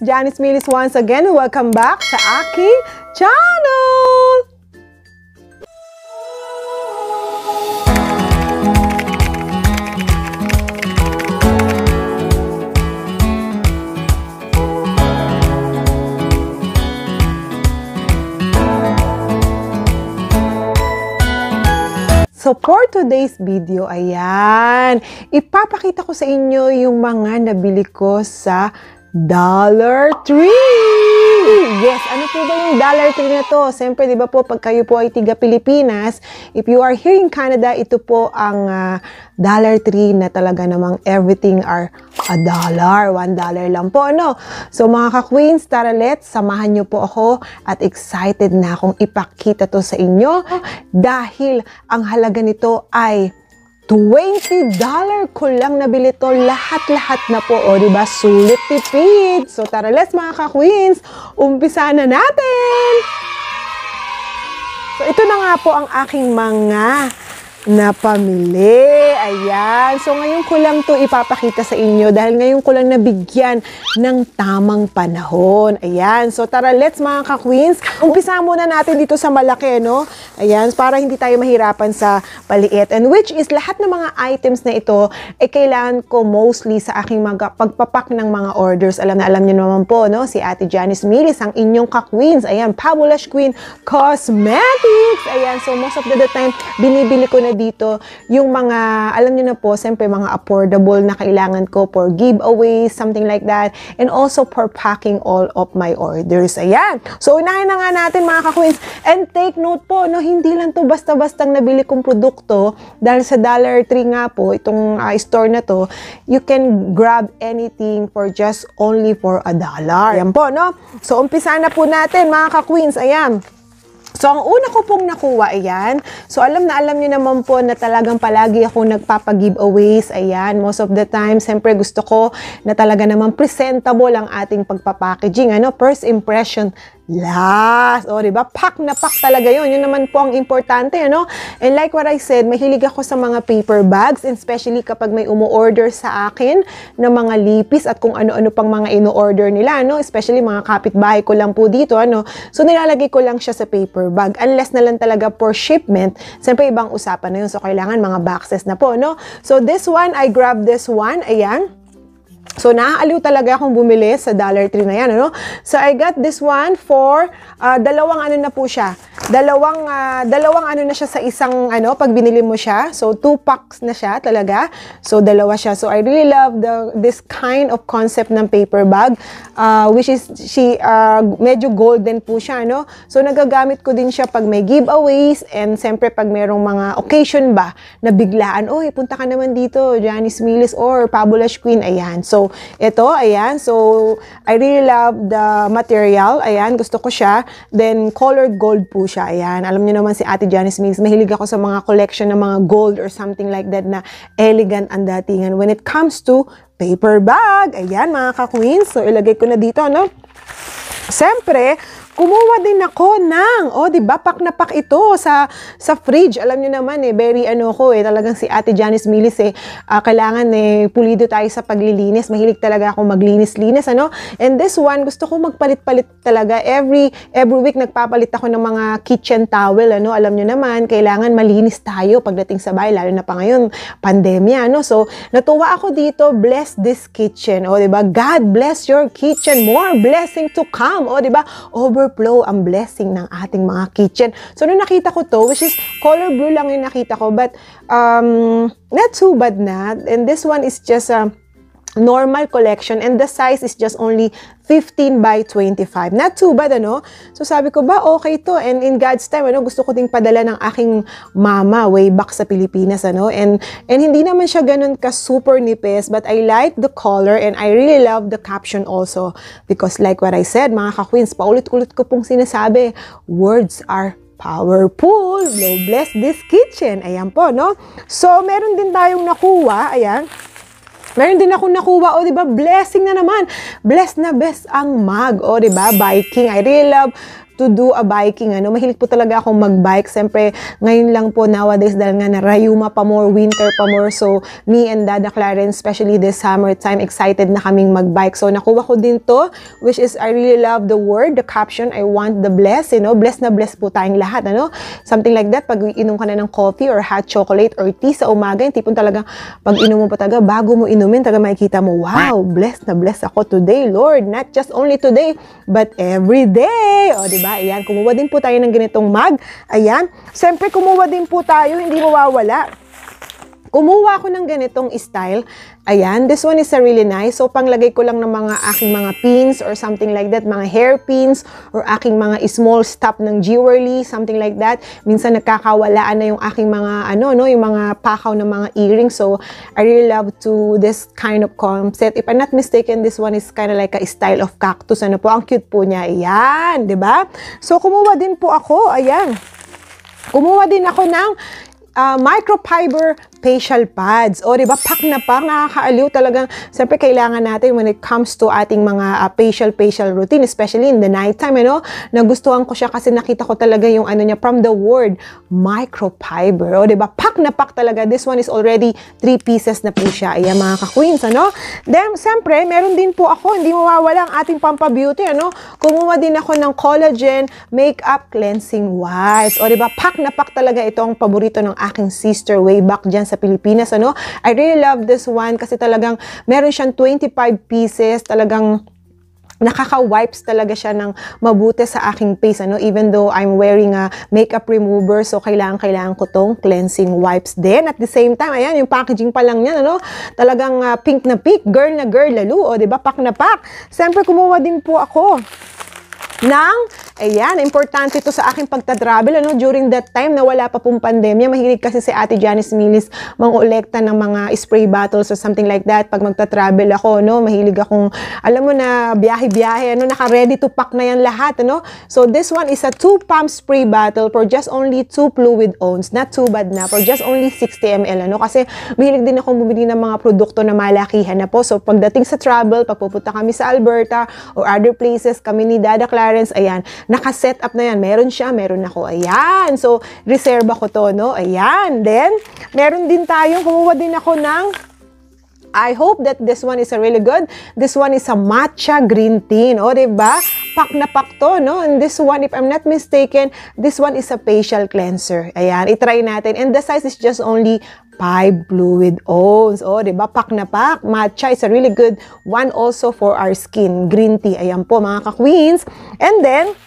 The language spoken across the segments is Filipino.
guys! Janice Milis once again. Welcome back sa aking channel! So for today's video, ayan, ipapakita ko sa inyo yung mga nabili ko sa Dollar Tree! Yes, ano po ba yung Dollar Tree na to? Siyempre, di ba po, pag kayo po ay tiga Pilipinas, if you are here in Canada, ito po ang uh, Dollar Tree na talaga namang everything are a dollar. One dollar lang po, ano? So, mga ka-queens, tara let's, samahan nyo po ako at excited na akong ipakita to sa inyo dahil ang halaga nito ay $20 ko lang nabili to. Lahat-lahat na po. O, diba? Sulit tipid. So, tara, let's mga ka-queens. Umpisa na natin! So, ito na nga po ang aking mga napamili ayan. So ngayon ko lang to ipapakita sa inyo dahil ngayon ko lang nabigyan ng tamang panahon. Ayan. So tara, let's mga ka-queens. Umpisa muna natin dito sa malaki, no? Ayan, para hindi tayo mahirapan sa paliit. And which is lahat ng mga items na ito ay eh, kailangan ko mostly sa aking mga pagpapak ng mga orders. Alam na alam niyo naman po, no? Si Ate Janice Milis, ang inyong ka-queens. Ayan, Pabulash Queen Cosmetics. Ayan, so most of the time, binibili ko na dito yung mga alam niyo na po, siyempre mga affordable na kailangan ko for giveaways, something like that, and also for packing all of my orders. Ayan. So, unahin na nga natin mga ka-queens. And take note po, no, hindi lang to basta-bastang nabili kong produkto dahil sa Dollar Tree nga po, itong uh, store na to, you can grab anything for just only for a dollar. Ayan po, no? So, umpisa na po natin mga ka-queens. Ayan. So, ang una ko pong nakuha, ayan. So, alam na alam nyo naman po na talagang palagi ako nagpapag Ayan, most of the time, siyempre gusto ko na talaga naman presentable ang ating pagpapackaging. Ano, first impression Last. O, oh, di Pak na pak talaga yon Yun naman po ang importante, ano? And like what I said, mahilig ako sa mga paper bags, especially kapag may umu-order sa akin ng mga lipis at kung ano-ano pang mga ino-order nila, no? Especially mga kapitbahay ko lang po dito, ano? So, nilalagay ko lang siya sa paper bag. Unless na lang talaga for shipment, siyempre ibang usapan na yun. So, kailangan mga boxes na po, no? So, this one, I grabbed this one. Ayan. So, naaaliw talaga akong bumili sa Dollar Tree na yan, ano? So, I got this one for uh, dalawang ano na po siya. Dalawang, uh, dalawang ano na siya sa isang, ano, pag binili mo siya. So, two packs na siya talaga. So, dalawa siya. So, I really love the, this kind of concept ng paper bag, uh, which is, she, uh, medyo golden po siya, ano? So, nagagamit ko din siya pag may giveaways and siyempre pag merong mga occasion ba na biglaan, oh, punta ka naman dito, Janice Willis or Pabulash Queen, ayan. So, So, ito, ayan. So, I really love the material. Ayan, gusto ko siya. Then, color gold po siya. Ayan. Alam niyo naman si Ate Janice Miggs, mahilig ako sa mga collection ng mga gold or something like that na elegant ang datingan. When it comes to paper bag, ayan mga ka-queens. So, ilagay ko na dito, no? Siyempre, kumuha din ako ng, oh, di ba, pak na pak ito sa, sa fridge. Alam niyo naman eh, very ano ko eh, talagang si Ate Janice Milis eh, uh, kailangan eh, pulido tayo sa paglilinis. Mahilig talaga ako maglinis-linis, ano? And this one, gusto ko magpalit-palit talaga. Every, every week, nagpapalit ako ng mga kitchen towel, ano? Alam niyo naman, kailangan malinis tayo pagdating sa bahay, lalo na pa ngayon, pandemya, ano? So, natuwa ako dito, bless this kitchen, oh, di ba? God bless your kitchen, more blessing to come, oh, di ba? Over overflow ang blessing ng ating mga kitchen. So, nung nakita ko to, which is color blue lang yung nakita ko, but um, not too bad na. And this one is just... Uh, normal collection and the size is just only 15 by 25. Not too bad, ano? So sabi ko ba, okay to. And in God's time, ano, gusto ko ding padala ng aking mama way back sa Pilipinas, ano? And, and hindi naman siya ganun ka super nipis, but I like the color and I really love the caption also. Because like what I said, mga ka-queens, paulit-ulit ko pong sinasabi, words are powerful. Blow bless this kitchen. Ayan po, no? So, meron din tayong nakuha, ayan. Ayan Meron din ako nakuha, o oh, di ba? Blessing na naman. Blessed na best ang mag, o oh, di ba? Biking. I really love to do a biking. Ano, mahilig po talaga akong magbike. Siyempre, ngayon lang po nowadays dahil nga narayuma pa more, winter pa more. So, me and Dada Clarence, especially this summertime, excited na kaming magbike. So, nakuha ko din to, which is I really love the word, the caption, I want the bless. You know, bless na bless po tayong lahat. Ano? Something like that, pag inom ka na ng coffee or hot chocolate or tea sa umaga, yung tipong talaga, pag inom mo pa taga, bago mo inumin, taga makikita mo, wow, bless na bless ako today, Lord. Not just only today, but every day. O, diba? ba? Ayan, kumuha din po tayo ng ganitong mug. Ayan, siyempre kumuha din po tayo, hindi mawawala Kumuha ako ng ganitong style. Ayan, this one is a really nice. So, panglagay ko lang ng mga aking mga pins or something like that, mga hair pins or aking mga small stop ng jewelry, something like that. Minsan nagkakawalaan na yung aking mga, ano, no, yung mga pakaw ng mga earrings. So, I really love to this kind of concept. If I'm not mistaken, this one is kind of like a style of cactus. Ano po, ang cute po niya. Ayan, di ba? So, kumuha din po ako. Ayan. Kumuha din ako ng uh, microfiber facial pads. O, di ba? Pak na pak, nakakaaliw talagang. Siyempre, kailangan natin when it comes to ating mga uh, facial facial routine, especially in the nighttime, ano? Nagustuhan ko siya kasi nakita ko talaga yung ano niya from the word microfiber. O, di ba? Pak na pak talaga. This one is already three pieces na po siya. Ayan, mga ka-queens, ano? Then, siyempre, meron din po ako, hindi mawawala ang ating pampabeauty, ano? Kumuha din ako ng collagen makeup cleansing wipes. O, di ba? Pak na pak talaga itong paborito ng aking sister way back dyan sa sa Pilipinas. Ano? I really love this one kasi talagang meron siyang 25 pieces. Talagang nakaka-wipes talaga siya ng mabuti sa aking face ano even though I'm wearing a makeup remover so kailangan kailangan ko tong cleansing wipes din at the same time ayan yung packaging pa lang niyan ano talagang uh, pink na pink girl na girl lalo o oh, di ba pak na pak siyempre kumuha din po ako ng, ayan, importante ito sa aking pagta-travel, ano, during that time na wala pa pong pandemya, mahilig kasi si Ate Janice Milis mangolekta ng mga spray bottles or something like that pag magta-travel ako, no, mahilig akong, alam mo na, biyahe-biyahe, ano, naka-ready to pack na yan lahat, ano, so this one is a 2 pump spray bottle for just only 2 fluid ounce, not too bad na, for just only 60 ml, ano, kasi mahilig din akong bumili ng mga produkto na malakihan na po, so pagdating sa travel, pagpupunta kami sa Alberta or other places, kami ni Dada Clara, parents, ayan, naka-set up na yan. Meron siya, meron ako, ayan. So, reserva ko to, no? Ayan. Then, meron din tayong, kumuha din ako ng I hope that this one is a really good. This one is a matcha green tea. O, oh, diba? Pak na pak to, no? And this one, if I'm not mistaken, this one is a facial cleanser. Ayan, itry natin. And the size is just only 5 fluid ounce. O, oh, ba? Diba? Pak na pak. Matcha is a really good one also for our skin. Green tea. Ayan po, mga ka-queens. And then,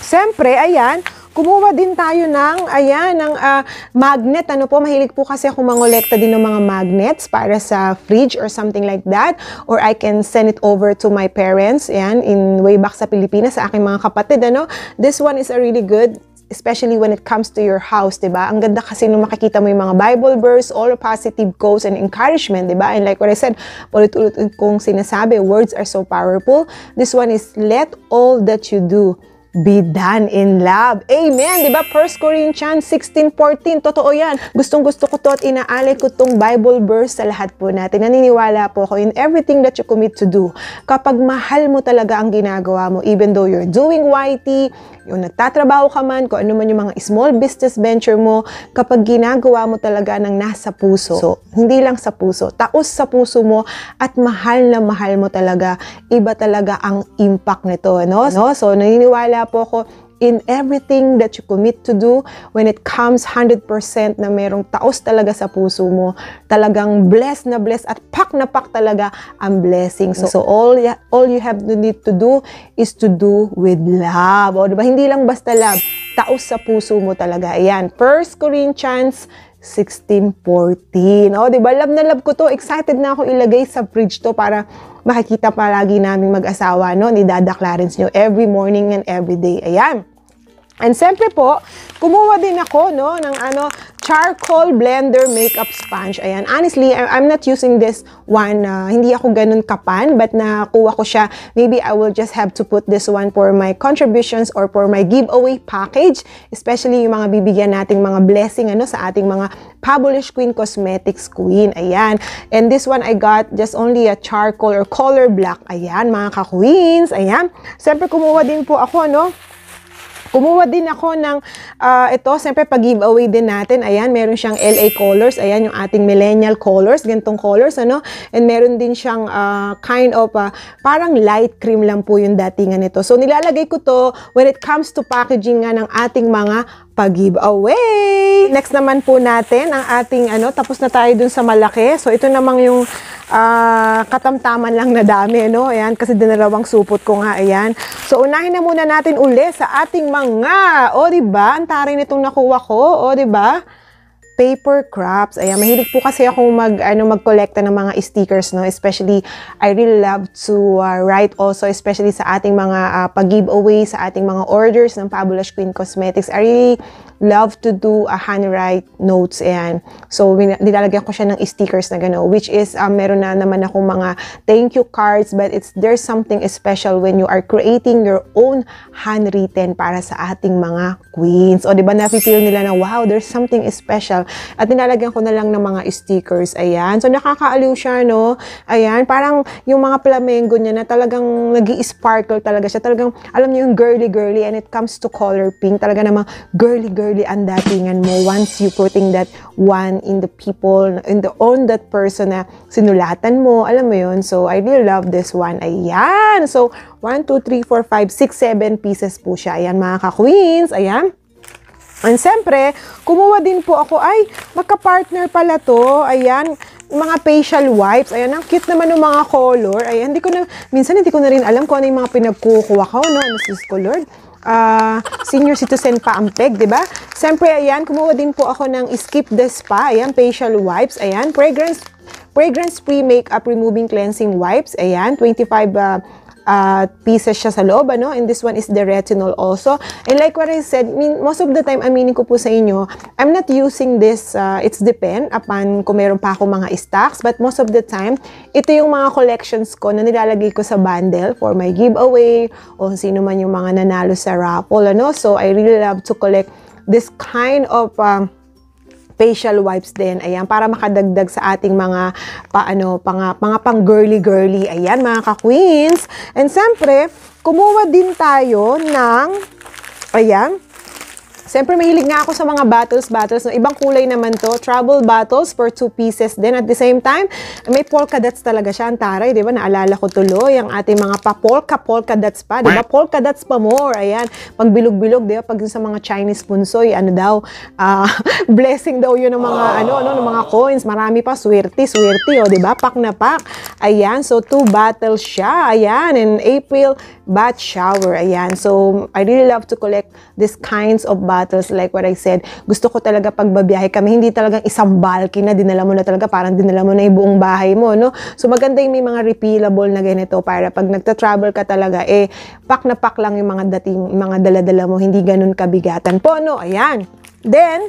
siyempre, ayan, Kumuha din tayo ng, ayan, ng uh, magnet. Ano po, mahilig po kasi ako mangolekta din ng mga magnets para sa fridge or something like that. Or I can send it over to my parents, ayan, in way back sa Pilipinas, sa aking mga kapatid, ano. This one is a really good especially when it comes to your house, diba? Ang ganda kasi nung makikita mo yung mga Bible verse, all positive quotes and encouragement, diba? And like what I said, ulit-ulit kong sinasabi, words are so powerful. This one is let all that you do be done in love. Amen! Di ba? 1 Corinthians 16.14. Totoo yan. Gustong gusto ko to at inaalay ko tong Bible verse sa lahat po natin. Naniniwala po ako in everything that you commit to do. Kapag mahal mo talaga ang ginagawa mo, even though you're doing YT, yung nagtatrabaho ka man, kung ano man yung mga small business venture mo, kapag ginagawa mo talaga ng nasa puso, so, hindi lang sa puso, taos sa puso mo at mahal na mahal mo talaga, iba talaga ang impact nito. No? no? So, naniniwala po ako, in everything that you commit to do, when it comes 100% na merong taos talaga sa puso mo, talagang blessed na blessed at pak na pak talaga ang blessing. So, so all, all you have to need to do is to do with love. O, diba? Hindi lang basta love, taos sa puso mo talaga. Ayan, 1 Corinthians 1614. Oh, 'di ba? Love na love ko 'to. Excited na ako ilagay sa fridge 'to para makikita palagi namin mag-asawa no ni Dada Clarence nyo every morning and every day. Ayan. And siyempre po, kumuha din ako no ng ano charcoal blender makeup sponge. Ayan, honestly, I'm not using this one. Uh, hindi ako ganun kapan, but nakuha ko siya. Maybe I will just have to put this one for my contributions or for my giveaway package. Especially yung mga bibigyan nating mga blessing ano sa ating mga Publish Queen Cosmetics Queen. Ayan. And this one I got just only a charcoal or color black. Ayan, mga ka-queens. Ayan. Siyempre, kumuha din po ako, no? Kumuha din ako ng, uh, ito, siyempre pag-giveaway din natin. Ayan, meron siyang LA colors. Ayan, yung ating millennial colors, gantong colors, ano. And meron din siyang uh, kind of, uh, parang light cream lang po yung datingan nito. So, nilalagay ko to when it comes to packaging nga ng ating mga pa-giveaway. Next naman po natin ang ating ano, tapos na tayo dun sa malaki. So ito namang yung uh, katamtaman lang na dami, no? Ayan, kasi dinalawang supot ko nga, ayan. So, unahin na muna natin uli sa ating mga, o, oh, diba? Ang taray nitong nakuha ko, o, oh, diba? paper crafts. Ayan, mahilig po kasi ako mag, ano, mag-collecta ng mga stickers, no? Especially, I really love to uh, write also, especially sa ating mga uh, pag-giveaway, sa ating mga orders ng Fabulous Queen Cosmetics. I really love to do a handwrite notes. Ayan. So, nilalagyan ko siya ng stickers na gano'n. Which is, um, meron na naman ako mga thank you cards. But it's there's something special when you are creating your own handwritten para sa ating mga queens. O, di ba, nafe-feel nila na, wow, there's something special. At nilalagyan ko na lang ng mga stickers. Ayan. So, nakakaaliw siya, no? Ayan. Parang yung mga flamengo niya na talagang nag sparkle talaga siya. Talagang, alam niyo yung girly-girly and it comes to color pink. Talaga namang girly-girly necessarily ang datingan mo once you putting that one in the people, in the on that person na sinulatan mo. Alam mo yun? So, I really love this one. Ayan! So, 1, 2, 3, 4, 5, 6, 7 pieces po siya. Ayan, mga ka-queens. Ayan. And siyempre, kumuha din po ako, ay, magka-partner pala to. Ayan, mga facial wipes. Ayan, ang cute naman ng mga color. Ayan, hindi ko na, minsan hindi ko na rin alam kung ano yung mga pinagkukuha ko, no? Ano, sis ko, Lord? uh, senior citizen pa ang peg, di ba? Siyempre, ayan, kumuha din po ako ng Skip the Spa, ayan, facial wipes, ayan, fragrance fragrance-free makeup removing cleansing wipes, ayan, 25 uh, ah, uh, pieces siya sa loob, ano? And this one is the retinol also. And like what I said, mean, most of the time, aminin ko po sa inyo, I'm not using this, uh, it's depend upon kung meron pa ako mga stocks, but most of the time, ito yung mga collections ko na nilalagay ko sa bundle for my giveaway o sino man yung mga nanalo sa raffle, ano? So, I really love to collect this kind of... Um, facial wipes din. Ayan, para makadagdag sa ating mga paano, pang, mga pang girly girly. Ayan, mga ka-queens. And siyempre, kumuha din tayo ng ayan, Siyempre, mahilig nga ako sa mga battles, battles. No? Ibang kulay naman to. Travel battles for two pieces din. At the same time, may polka dots talaga siya. Ang taray, di ba? Naalala ko tuloy ang ating mga pa polka, polka dots pa. Di ba? Polka dots pa more. Ayan. Pag bilog-bilog, di ba? Pag sa mga Chinese punsoy, ano daw, uh, blessing daw yun ng mga, oh. ano, ano, ng mga coins. Marami pa. Swerte, swerte. O, oh, di ba? Pak na pak. Ayan. So, two battles siya. Ayan. In April, bath shower. Ayan. So, I really love to collect these kinds of battles sapatos, like what I said, gusto ko talaga pag kami, hindi talagang isang bulky na dinala mo na talaga, parang dinala mo na yung buong bahay mo, no? So maganda yung may mga repealable na ganito para pag nagta-travel ka talaga, eh, pack na pack lang yung mga dating, mga daladala mo, hindi ganun kabigatan po, no? Ayan. Then,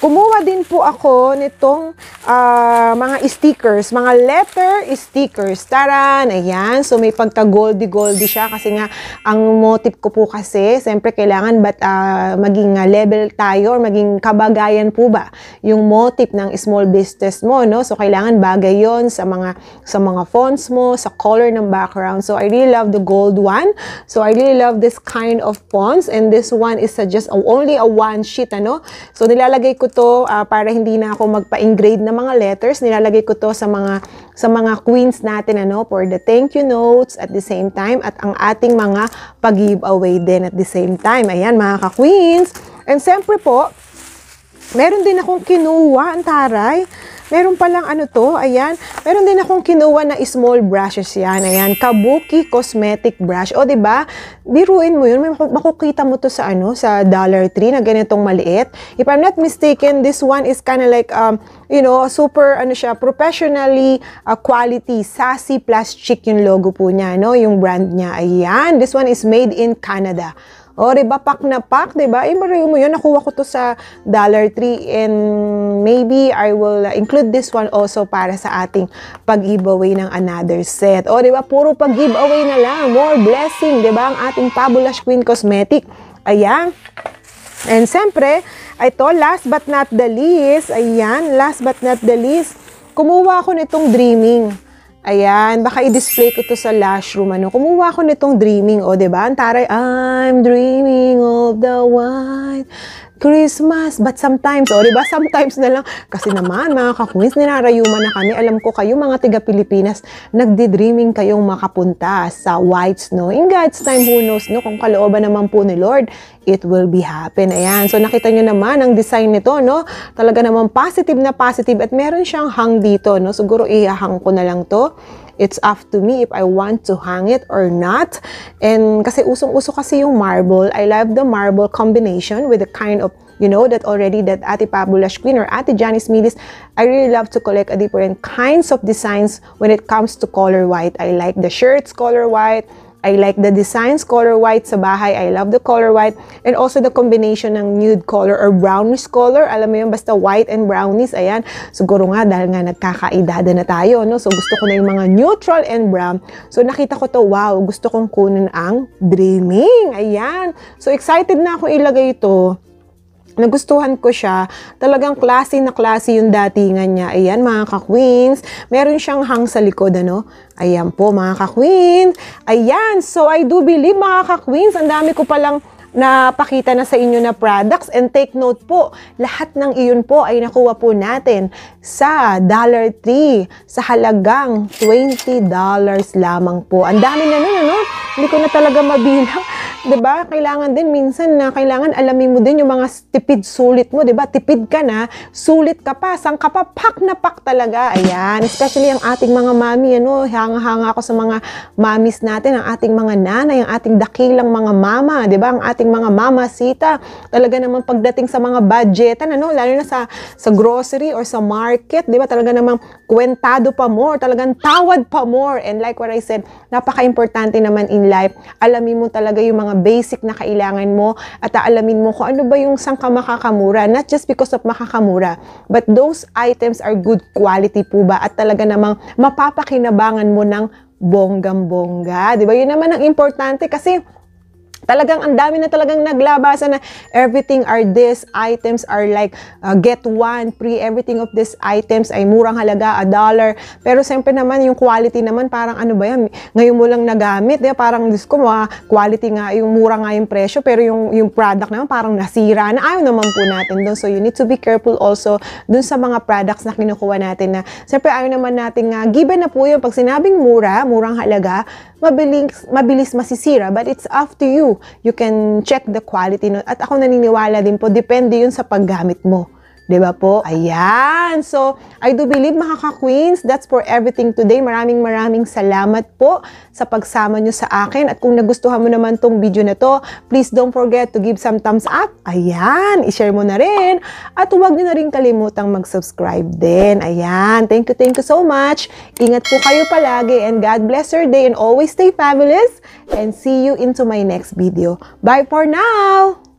Kumuha din po ako nitong uh, mga stickers, mga letter stickers. Taran! Ayan. So, may pagka-goldy-goldy siya kasi nga ang motif ko po kasi, siyempre kailangan ba't uh, maging ah, level tayo or maging kabagayan po ba yung motif ng small business mo, no? So, kailangan bagay yon sa mga, sa mga fonts mo, sa color ng background. So, I really love the gold one. So, I really love this kind of fonts and this one is uh, just uh, only a one sheet, ano? So, nilalagay ko to uh, para hindi na ako magpa-engrave ng mga letters. Nilalagay ko to sa mga sa mga queens natin ano for the thank you notes at the same time at ang ating mga pag-giveaway din at the same time. Ayan mga ka-queens. And siyempre po, Meron din akong kinuha, ang taray. Meron palang ano to, ayan. Meron din akong kinuha na small brushes yan, ayan. Kabuki Cosmetic Brush. O, ba diba? Biruin mo yun. May makukita mo to sa ano, sa Dollar Tree na ganitong maliit. If I'm not mistaken, this one is kind of like, um, you know, super, ano siya, professionally uh, quality, sassy plus chic yung logo po niya, no? Yung brand niya, ayan. This one is made in Canada. O, di ba, pack na pack, di ba? Eh, mariyo mo yun, nakuha ko to sa Dollar Tree and maybe I will uh, include this one also para sa ating pag-giveaway ng another set. O, di ba, puro pag-giveaway na lang. More blessing, di ba, ang ating Fabulous Queen Cosmetic. Ayan. And siyempre, ito, last but not the least, ayan, last but not the least, kumuha ako nitong Dreaming Ayan, baka i-display ko to sa lash room. Ano. Kumuha ko nitong dreaming, o, oh, diba? Ang taray, I'm dreaming of the white Christmas. But sometimes, o oh, diba, sometimes na lang. Kasi naman, mga ka-queens, ninarayuman na kami. Alam ko kayo, mga tiga-Pilipinas, nagdi-dreaming kayong makapunta sa white snow. In God's time, who knows, no? Kung kalooban naman po ni Lord, it will be happen. Ayan. So, nakita nyo naman ang design nito, no? Talaga naman positive na positive. At meron siyang hang dito, no? Siguro ihahang ko na lang to. It's up to me if I want to hang it or not. And kasi usong-uso kasi yung marble. I love the marble combination with the kind of you know that already that Ate Pabulash Queen or Ate Janice Milis, I really love to collect a different kinds of designs when it comes to color white. I like the shirts color white, I like the designs color white sa bahay. I love the color white. And also the combination ng nude color or brownish color. Alam mo yun, basta white and brownish. Ayan, siguro nga dahil nga nagkakaedada na tayo. No? So gusto ko na yung mga neutral and brown. So nakita ko to, wow, gusto kong kunin ang dreaming. Ayan. So excited na ako ilagay ito nagustuhan ko siya. Talagang klase na klase yung datingan niya. Ayan mga ka-queens, meron siyang hang sa likod ano. Ayan po mga ka-queen. Ayan, so I do believe mga ka-queens, ang dami ko palang napakita na sa inyo na products. And take note po, lahat ng iyon po ay nakuha po natin sa Dollar Tree sa halagang $20 lamang po. Ang dami na nun, ano? Hindi ko na talaga mabilang. 'di ba? Kailangan din minsan na kailangan alamin mo din yung mga tipid sulit mo, 'di ba? Tipid ka na, sulit ka pa, sang ka pa, pak na pak talaga. Ayan, especially ang ating mga mami, ano, hanga-hanga ako sa mga mamis natin, ang ating mga nanay, ang ating dakilang mga mama, 'di ba? Ang ating ating mga mama sita. Talaga naman pagdating sa mga budgetan, ano, lalo na sa, sa grocery or sa market, di ba? Talaga naman kwentado pa more, talagang tawad pa more. And like what I said, napaka-importante naman in life, alamin mo talaga yung mga basic na kailangan mo at alamin mo kung ano ba yung sang ka makakamura. Not just because of makakamura, but those items are good quality po ba at talaga namang mapapakinabangan mo ng bonggam-bongga. Di ba? Yun naman ang importante kasi talagang ang dami na talagang naglabasan na everything are this, items are like uh, get one, free, everything of these items ay murang halaga, a dollar. Pero siyempre naman, yung quality naman, parang ano ba yan, ngayon mo lang nagamit, eh, parang Diyos ko, mga quality nga, yung mura nga yung presyo, pero yung, yung product naman parang nasira na, ayaw naman po natin doon. So you need to be careful also doon sa mga products na kinukuha natin na siyempre ayaw naman natin nga, given na po yung pag sinabing mura, murang halaga, mabilis, mabilis masisira, but it's up to you you can check the quality nun. At ako naniniwala din po, depende yun sa paggamit mo ba diba po? Ayan! So, I do believe mga queens that's for everything today. Maraming maraming salamat po sa pagsama nyo sa akin. At kung nagustuhan mo naman tong video na to, please don't forget to give some thumbs up. Ayan! I-share mo na rin. At huwag nyo na rin kalimutang mag-subscribe din. Ayan! Thank you, thank you so much. Ingat po kayo palagi and God bless your day and always stay fabulous. And see you into my next video. Bye for now!